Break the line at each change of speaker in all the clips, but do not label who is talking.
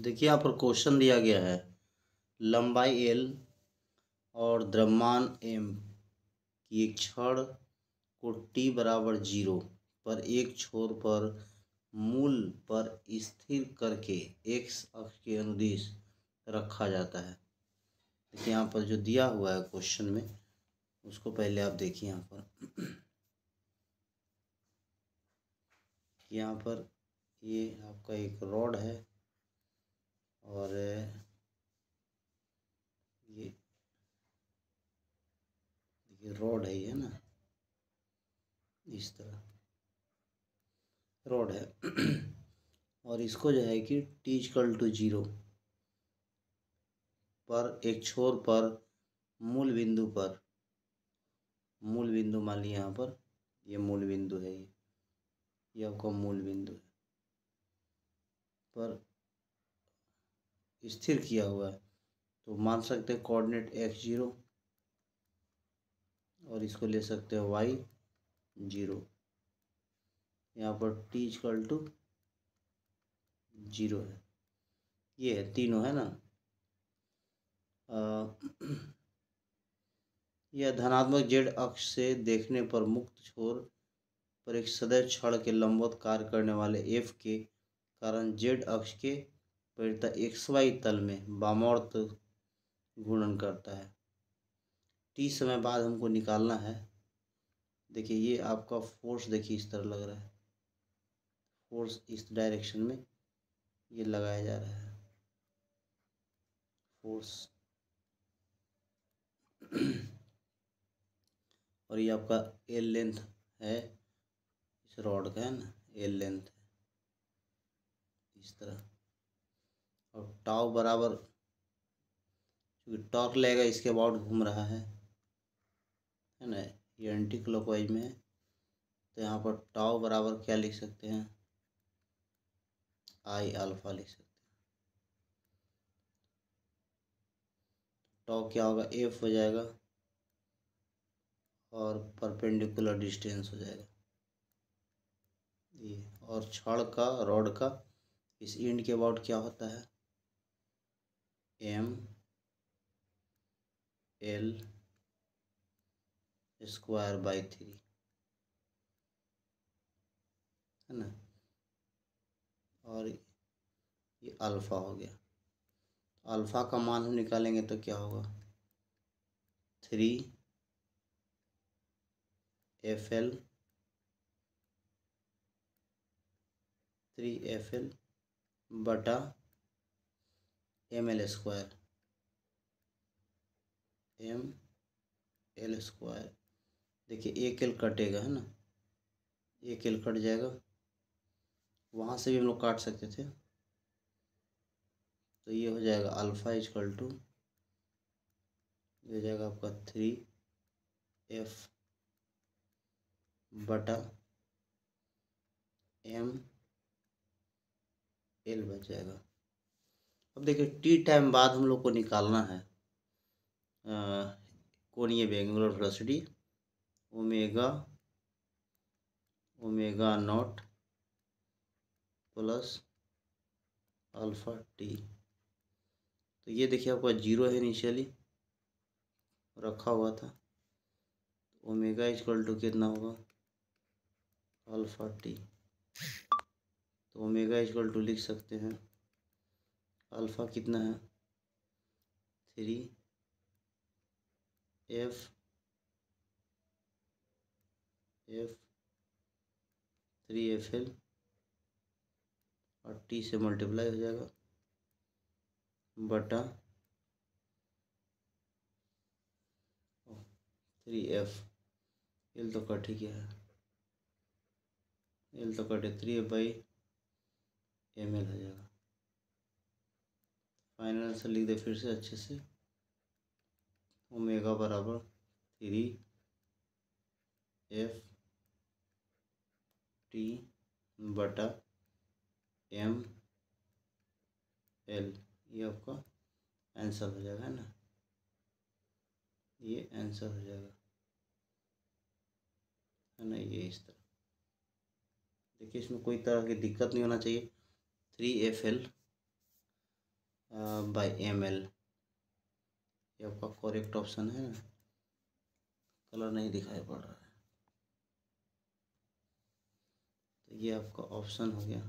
देखिए यहाँ पर क्वेश्चन दिया गया है लंबाई एल और द्रव्यमान एम की एक क्षण को टी बराबर जीरो पर एक छोर पर मूल पर स्थिर करके एक्स अक्ष के अनुदेश रखा जाता है देखिए यहाँ पर जो दिया हुआ है क्वेश्चन में उसको पहले आप देखिए यहाँ पर यहाँ पर ये आपका एक रॉड है और ये ये रोड है ये ना इस तरह रोड है और इसको जो है कि टी इजकल टू जीरो पर एक छोर पर मूल बिंदु पर मूल बिंदु मान ली यहाँ पर ये मूल बिंदु है ये ये आपका मूल बिंदु है पर स्थिर किया हुआ है तो मान सकते हैं कोऑर्डिनेट एक्स जीरो और इसको ले सकते हैं वाई जीरो यहाँ पर टी इजकल टू जीरो है ये है तीनों है ना यह धनात्मक जेड अक्ष से देखने पर मुक्त छोर पर एक सदैव छड़ के लंबवत कार्य करने वाले एफ के कारण जेड अक्ष के पीड़िता वाई तल में बामौर्त घूर्णन करता है टी समय बाद हमको निकालना है देखिए ये आपका फोर्स देखिए इस तरह लग रहा है फोर्स इस डायरेक्शन में ये लगाया जा रहा है फोर्स और ये आपका एल लेंथ है इस रॉड का है ना एल लेंथ इस तरह और टाव बराबर क्योंकि टॉर्क लेगा इसके अबाउट घूम रहा है है ना ये एंटी क्लॉकवाइज में तो यहाँ पर टाव बराबर क्या लिख सकते हैं आई अल्फा लिख सकते हैं टाव क्या होगा एफ हो जाएगा और परपेंडिकुलर डिस्टेंस हो जाएगा ये और छड़ का रॉड का इस इंड के अबाउट क्या होता है m l square by three है ना और ये अल्फ़ा हो गया अल्फ़ा का मान हम निकालेंगे तो क्या होगा three F l three F l बटा M l square m l square देखिए एक एल कटेगा है ना एक एल कट जाएगा वहाँ से भी हम लोग काट सकते थे तो ये हो जाएगा अल्फ़ा इजकल टू ये हो जाएगा आपका थ्री एफ बटा एम एल बच जाएगा अब देखिए टी टाइम बाद हम लोग को निकालना है कोणीय angular velocity omega omega naught plus alpha t तो ये देखिए आपका जीरो है इनिशियली रखा हुआ था ओमेगा इक्वल टू कितना होगा अल्फ़ा टी तो ओमेगा इक्वल टू लिख सकते हैं अल्फ़ा कितना है three f f three F l और टी से मल्टीप्लाई हो जाएगा बटा थ्री एफ एल तो कट ही गया है एल तो कटे three f by M l हो जाएगा फाइनल आंसर लिख दे फिर से अच्छे से ओमेगा बराबर थ्री एफ टी बटा एम एल ये आपका आंसर हो जाएगा है ना ये आंसर हो जाएगा है ना ये इस तरह देखिए इसमें कोई तरह की दिक्कत नहीं होना चाहिए three F L by M L ये आपका करेक्ट ऑप्शन है ना कलर नहीं दिखाई पड़ रहा है तो ये आपका ऑप्शन हो गया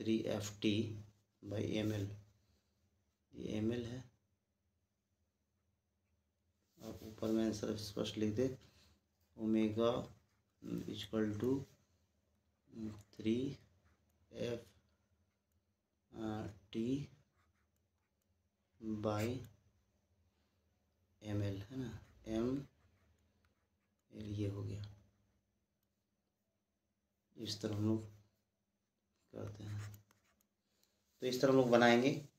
three F T by M L ये एम एल है आप ऊपर में आंसर स्पष्ट लिख दे omega is equal to three F T by M L है ना एम एल ये हो गया इस तरह हम लोग करते हैं तो इस तरह हम लोग बनाएंगे